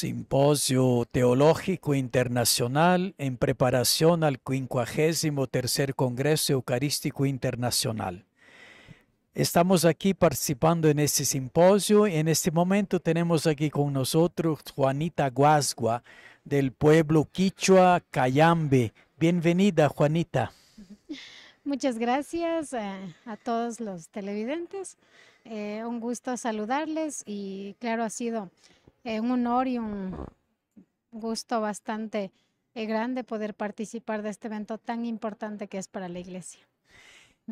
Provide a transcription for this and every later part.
Simposio Teológico Internacional en preparación al 53 Congreso Eucarístico Internacional. Estamos aquí participando en este simposio. y En este momento tenemos aquí con nosotros Juanita Guasgua del pueblo quichua Cayambe. Bienvenida, Juanita. Muchas gracias eh, a, todos los televidentes. Eh, un gusto saludarles y claro, ha sido es un honor y un gusto bastante eh, grande poder participar de este evento tan importante que es para la iglesia.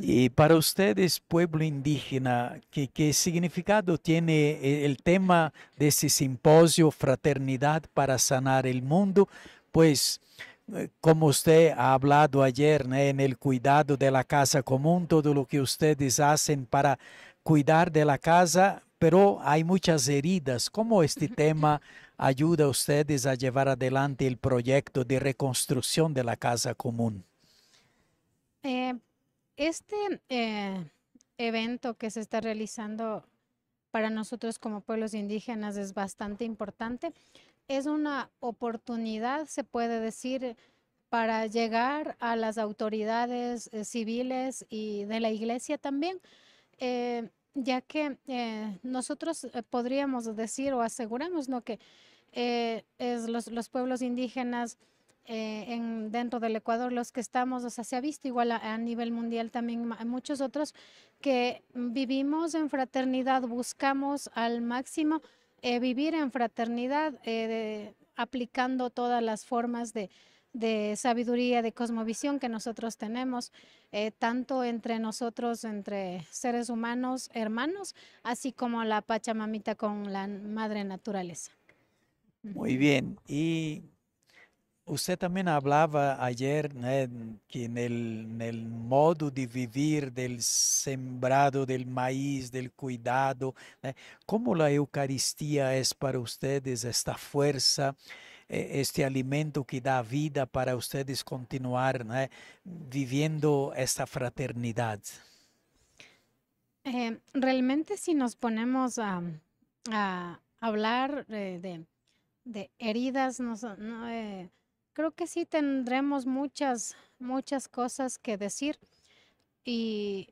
Y para ustedes, pueblo indígena, ¿qué, significado tiene eh, el tema de este simposio Fraternidad para Sanar el Mundo? Pues, eh, como usted ha hablado ayer en el cuidado de la casa común, todo lo que ustedes hacen para cuidar de la casa pero hay muchas heridas. ¿Cómo este tema ayuda a ustedes a llevar adelante el proyecto de reconstrucción de la casa común? Eh, este eh, evento que se está realizando para nosotros como pueblos indígenas es bastante importante. Es una oportunidad, se puede decir, para llegar a las autoridades eh, civiles y de la iglesia también ya que eh, nosotros eh, podríamos decir o aseguramos ¿no? que eh, es los, los, pueblos indígenas en, dentro del Ecuador, los que estamos, o sea, se ha visto igual a, nivel mundial también muchos otros que vivimos en fraternidad, buscamos al máximo vivir en fraternidad, aplicando todas las formas de, de sabiduría, de cosmovisión que nosotros tenemos, eh, tanto entre nosotros, entre seres humanos, hermanos, así como la Pachamamita con la madre naturaleza. Muy bien. Y usted también hablaba ayer eh, que en el, modo de vivir del sembrado del maíz, del cuidado, eh, ¿cómo la Eucaristía es para ustedes esta fuerza? E, este alimento que da vida para ustedes continuar eh, viviendo esta fraternidad? Eh, realmente si nos ponemos a, hablar eh, de, heridas, creo que sí tendremos muchas, muchas cosas que decir y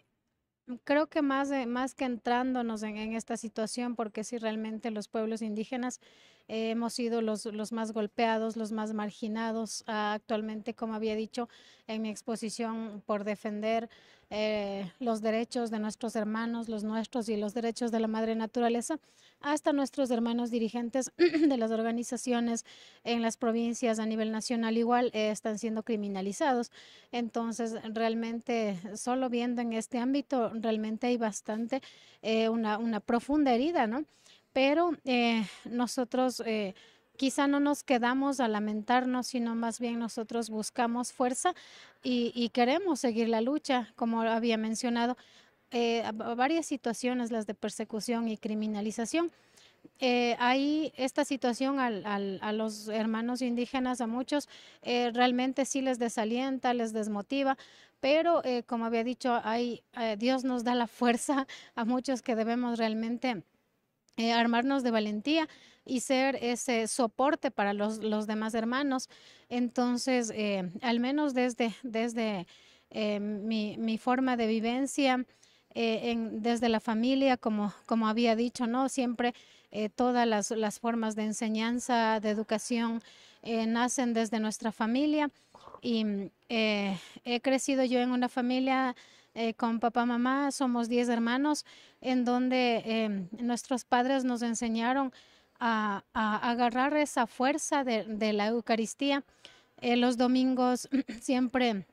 creo que más, más que entrándonos en, esta situación, porque si realmente los pueblos indígenas hemos sido los, más golpeados, los más marginados. Ah, actualmente, como había dicho en mi exposición, por defender eh, los derechos de nuestros hermanos, los nuestros y los derechos de la madre naturaleza, hasta nuestros hermanos dirigentes de las organizaciones en las provincias a nivel nacional igual eh, están siendo criminalizados. Entonces, realmente, solo viendo en este ámbito, realmente hay bastante, eh, una profunda herida, ¿no? pero eh, nosotros eh, quizá no nos quedamos a lamentarnos, sino más bien nosotros buscamos fuerza y, queremos seguir la lucha, como había mencionado, eh, varias situaciones, las de persecución y criminalización. ahí esta situación a los hermanos indígenas, a muchos, realmente sí les desalienta, les desmotiva, pero como había dicho, hay, Dios nos da la fuerza a muchos que debemos realmente eh, armarnos de valentía y ser ese soporte para los, demás hermanos. Entonces, eh, al menos desde, desde eh, mi, forma de vivencia, desde la familia, como, como había dicho, ¿no? Siempre todas las, las, formas de enseñanza, de educación, nacen desde nuestra familia. Y he crecido yo en una familia eh, con papá, mamá, somos diez hermanos, en donde em, nuestros padres nos enseñaron a, agarrar esa fuerza de, la Eucaristía. Eh, los domingos siempre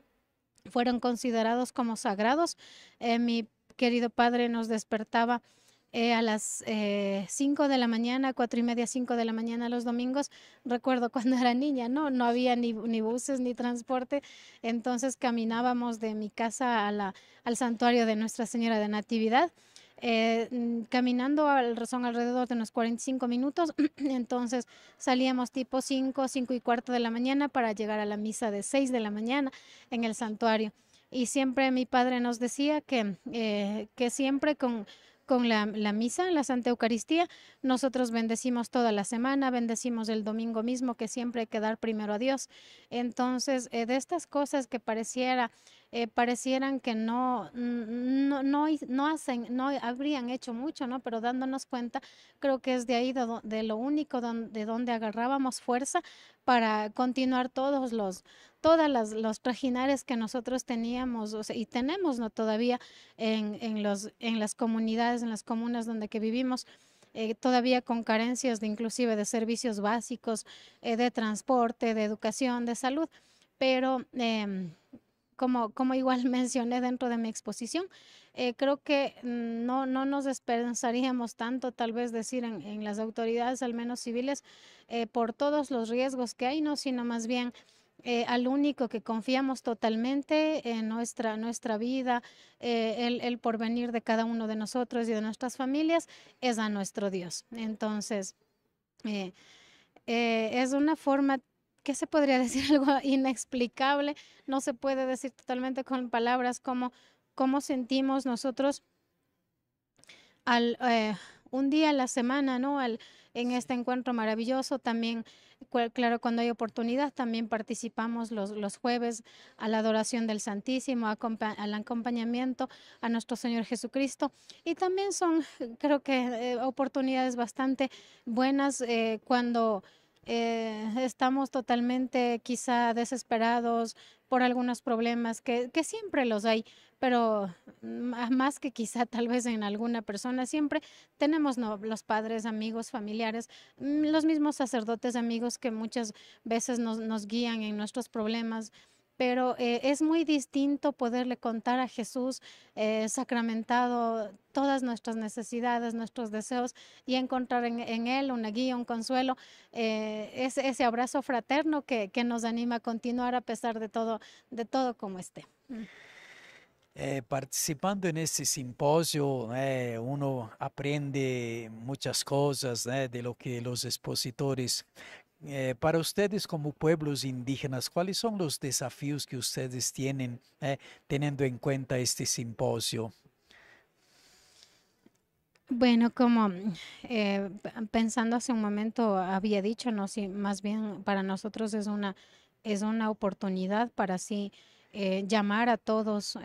fueron considerados como sagrados. Eh, mi querido padre nos despertaba eh, a las 5 eh, de la mañana, cuatro y media, 5 de la mañana los domingos. Recuerdo cuando era niña, ¿no? No había ni, buses ni transporte, entonces caminábamos de mi casa al santuario de Nuestra Señora de Natividad. Eh, mm, caminando al, son alrededor de unos 45 minutos, entonces salíamos tipo 5, 5 y cuarto de la mañana para llegar a la misa de 6 de la mañana en el santuario. Y siempre mi padre nos decía que siempre con, con la, misa, la Santa Eucaristía. Nosotros bendecimos toda la semana, bendecimos el domingo mismo, que siempre hay que dar primero a Dios. Entonces, eh, de estas cosas que pareciera, eh, parecieran que no, no, no, hacen, no habrían hecho mucho, ¿no? Pero dándonos cuenta, creo que es de ahí de, lo único donde, de donde agarrábamos fuerza para continuar todos los todas las los trajinares que nosotros teníamos y tenemos ¿no? todavía en, las comunidades, en las comunas donde que vivimos. Eh, todavía con carencias de inclusive de servicios básicos, eh, de transporte, de educación, de salud, pero em, como, igual mencioné dentro de mi exposición, eh, creo que mm, no, nos desperdiciaríamos tanto, tal vez decir, en, las autoridades, al menos civiles, por todos los riesgos que hay, no, sino más bien eh, al único que confiamos totalmente en nuestra, nuestra vida, eh, el, porvenir de cada uno de nosotros y de nuestras familias, es a nuestro Dios. Entonces, eh, es una forma, ¿qué se podría decir? Algo inexplicable, no se puede decir totalmente con palabras cómo, cómo sentimos nosotros al, un día a la semana, ¿no? Al, en este encuentro maravilloso también, claro, cuando hay oportunidad, también participamos los, los jueves a la adoración del Santísimo, al acompañamiento a nuestro Señor Jesucristo. Y también son, creo que, eh, oportunidades bastante buenas eh, cuando eh, estamos totalmente quizá desesperados por algunos problemas que, siempre los hay, pero más que quizá tal vez en alguna persona, siempre tenemos los padres, amigos, familiares, mm, los mismos sacerdotes, amigos que muchas veces nos, nos guían en nuestros problemas pero eh, es muy distinto poderle contar a Jesús eh, sacramentado todas nuestras necesidades, nuestros deseos y encontrar en, Él una guía, un consuelo, eh, ese, abrazo fraterno que, nos anima a continuar a pesar de todo, de todo como esté. Mm. Eh, participando en este simposio, uno aprende muchas cosas de lo que los expositores eh, para ustedes como pueblos indígenas, ¿cuáles son los desafíos que ustedes tienen eh, teniendo en cuenta este simposio? Bueno, como mm, eh, pensando hace un momento había dicho, no, más bien para nosotros es una es una oportunidad para así llamar a todos,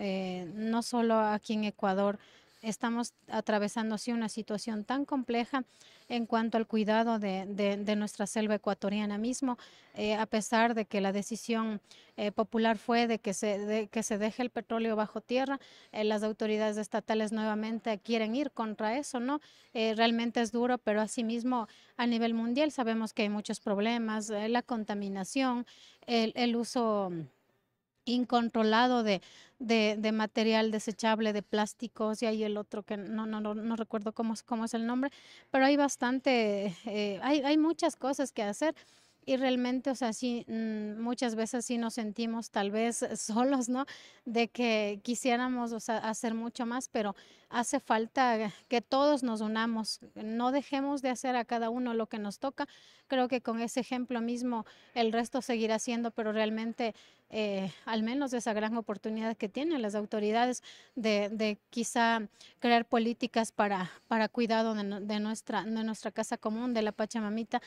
no solo aquí en Ecuador, estamos atravesando así una situación tan compleja en cuanto al cuidado de, nuestra selva ecuatoriana mismo, eh, a pesar de que la decisión eh, popular fue de que, se, que se deje el petróleo bajo tierra, eh, las autoridades estatales nuevamente quieren ir contra eso, ¿no? realmente es duro, pero asimismo a nivel mundial sabemos que hay muchos problemas, la contaminación, el uso incontrolado de, de, material desechable, de plásticos, y hay el otro que no, no, no, no recuerdo cómo, cómo es el nombre, pero hay bastante, eh, hay, hay muchas cosas que hacer y realmente, o sea, mm, muchas veces sí nos sentimos tal vez solos, ¿no? De que quisiéramos hacer mucho más, pero hace falta que todos nos unamos, no dejemos de hacer a cada uno lo que nos toca. Creo que con ese ejemplo mismo el resto seguirá siendo, pero realmente eh, al menos esa gran oportunidad que tienen las autoridades de, quizá crear políticas para, para cuidado nuestra, de nuestra casa común, de la Pachamamita,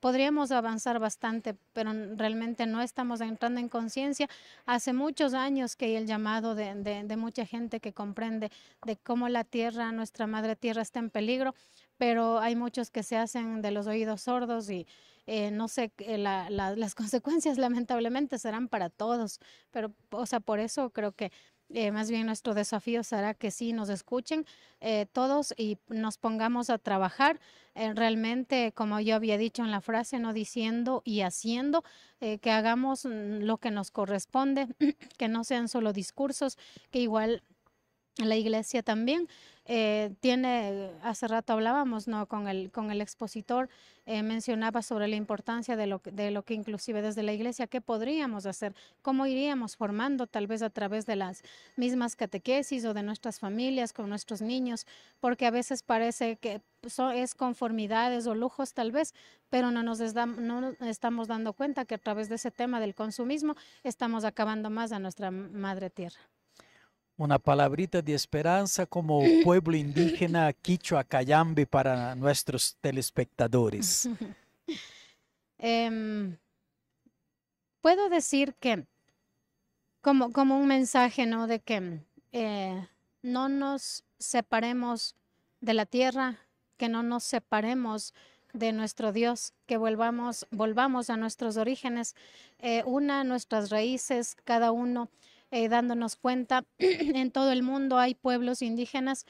podríamos avanzar bastante, pero realmente no estamos entrando en conciencia. Hace muchos años que hay el llamado de, mucha gente que comprende de cómo la tierra, nuestra madre tierra está en peligro, pero hay muchos que se hacen de los oídos sordos y eh, no sé, eh, las consecuencias lamentablemente serán para todos, pero o sea, por eso creo que eh, más bien nuestro desafío será que sí nos escuchen eh, todos y nos pongamos a trabajar eh, realmente, como yo había dicho en la frase, no diciendo y haciendo, que hagamos mm, lo que nos corresponde, que no sean solo discursos, que igual la iglesia también. Eh, tiene, hace rato hablábamos ¿no? con, el, con el expositor, eh, mencionaba sobre la importancia de lo, de lo que inclusive desde la iglesia, qué podríamos hacer, cómo iríamos formando tal vez a través de las mismas catequesis o de nuestras familias, con nuestros niños, porque a veces parece que so, es conformidades o lujos tal vez, pero no nos, no nos estamos dando cuenta que a través de ese tema del consumismo estamos acabando más a nuestra madre tierra una palabrita de esperanza como pueblo indígena Quichua Cayambe para nuestros telespectadores? Em, puedo decir que, como, como un mensaje, ¿no? De que eh, no nos separemos de la tierra, que no nos separemos de nuestro Dios, que volvamos, volvamos a nuestros orígenes, eh, una nuestras raíces, cada uno eh, dándonos cuenta, en todo el mundo hay pueblos indígenas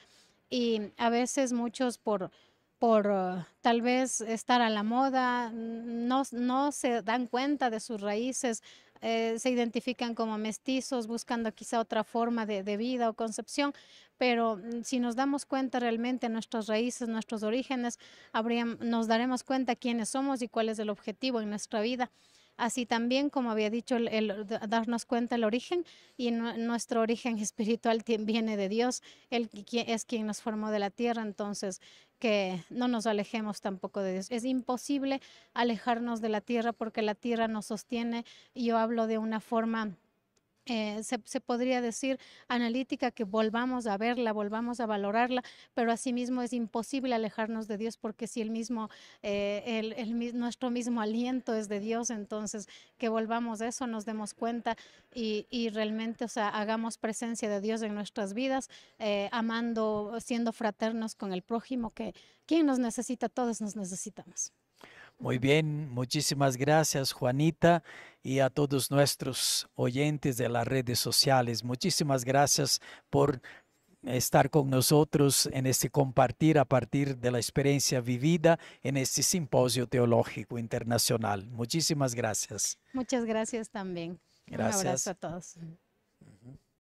y a veces muchos por, por uh, tal vez estar a la moda, no, se dan cuenta de sus raíces, eh, se identifican como mestizos, buscando quizá otra forma de, vida o concepción, pero mm, si nos damos cuenta realmente nuestras raíces, nuestros orígenes, nos daremos cuenta quiénes somos y cuál es el objetivo en nuestra vida así también, como había dicho, el, darnos cuenta el origen y nuestro origen espiritual viene de Dios, Él es quien nos formó de la tierra, entonces que no nos alejemos tampoco de Dios. Es imposible alejarnos de la tierra porque la tierra nos sostiene y yo hablo de una forma eh, se, podría decir analítica, que volvamos a verla, volvamos a valorarla, pero asimismo es imposible alejarnos de Dios porque si el mismo, eh, nuestro mismo aliento es de Dios, entonces que volvamos a eso, nos demos cuenta y, realmente, o sea, hagamos presencia de Dios en nuestras vidas, eh, amando, siendo fraternos con el prójimo, que quien nos necesita, todos nos necesitamos. Muy bien, muchísimas gracias Juanita y a todos nuestros oyentes de las redes sociales. Muchísimas gracias por estar con nosotros en este compartir a partir de la experiencia vivida en este simposio teológico internacional. Muchísimas gracias. Muchas gracias también. Gracias. Un abrazo a todos.